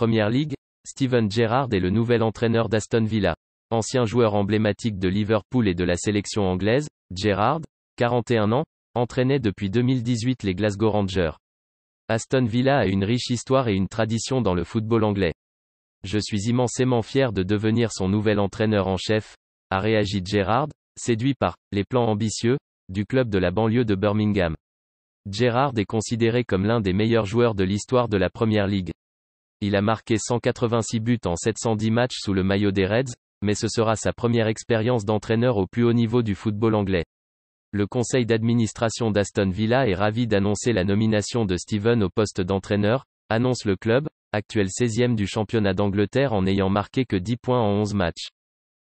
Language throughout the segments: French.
Première Ligue, Steven Gerrard est le nouvel entraîneur d'Aston Villa. Ancien joueur emblématique de Liverpool et de la sélection anglaise, Gerrard, 41 ans, entraînait depuis 2018 les Glasgow Rangers. Aston Villa a une riche histoire et une tradition dans le football anglais. Je suis immensément fier de devenir son nouvel entraîneur en chef, a réagi Gerrard, séduit par les plans ambitieux du club de la banlieue de Birmingham. Gerrard est considéré comme l'un des meilleurs joueurs de l'histoire de la Première Ligue. Il a marqué 186 buts en 710 matchs sous le maillot des Reds, mais ce sera sa première expérience d'entraîneur au plus haut niveau du football anglais. Le conseil d'administration d'Aston Villa est ravi d'annoncer la nomination de Steven au poste d'entraîneur, annonce le club, actuel 16e du championnat d'Angleterre en ayant marqué que 10 points en 11 matchs.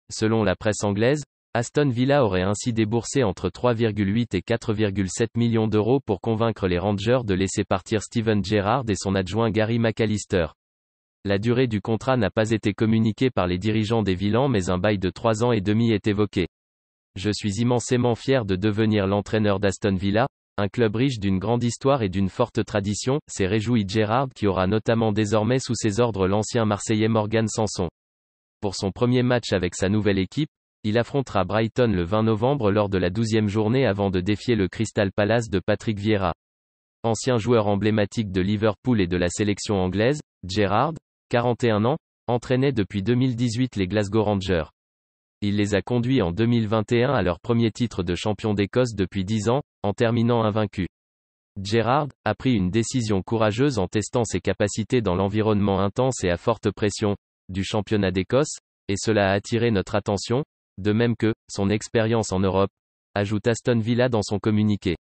Selon la presse anglaise, Aston Villa aurait ainsi déboursé entre 3,8 et 4,7 millions d'euros pour convaincre les Rangers de laisser partir Steven Gerrard et son adjoint Gary McAllister. La durée du contrat n'a pas été communiquée par les dirigeants des Villans mais un bail de 3 ans et demi est évoqué. Je suis immensément fier de devenir l'entraîneur d'Aston Villa, un club riche d'une grande histoire et d'une forte tradition, s'est réjoui Gérard qui aura notamment désormais sous ses ordres l'ancien Marseillais Morgan Sanson. Pour son premier match avec sa nouvelle équipe, il affrontera Brighton le 20 novembre lors de la douzième journée avant de défier le Crystal Palace de Patrick Vieira. Ancien joueur emblématique de Liverpool et de la sélection anglaise, gérard 41 ans, entraînait depuis 2018 les Glasgow Rangers. Il les a conduits en 2021 à leur premier titre de champion d'Écosse depuis 10 ans, en terminant invaincu. Gerard a pris une décision courageuse en testant ses capacités dans l'environnement intense et à forte pression du championnat d'Écosse, et cela a attiré notre attention, de même que son expérience en Europe, ajoute Aston Villa dans son communiqué.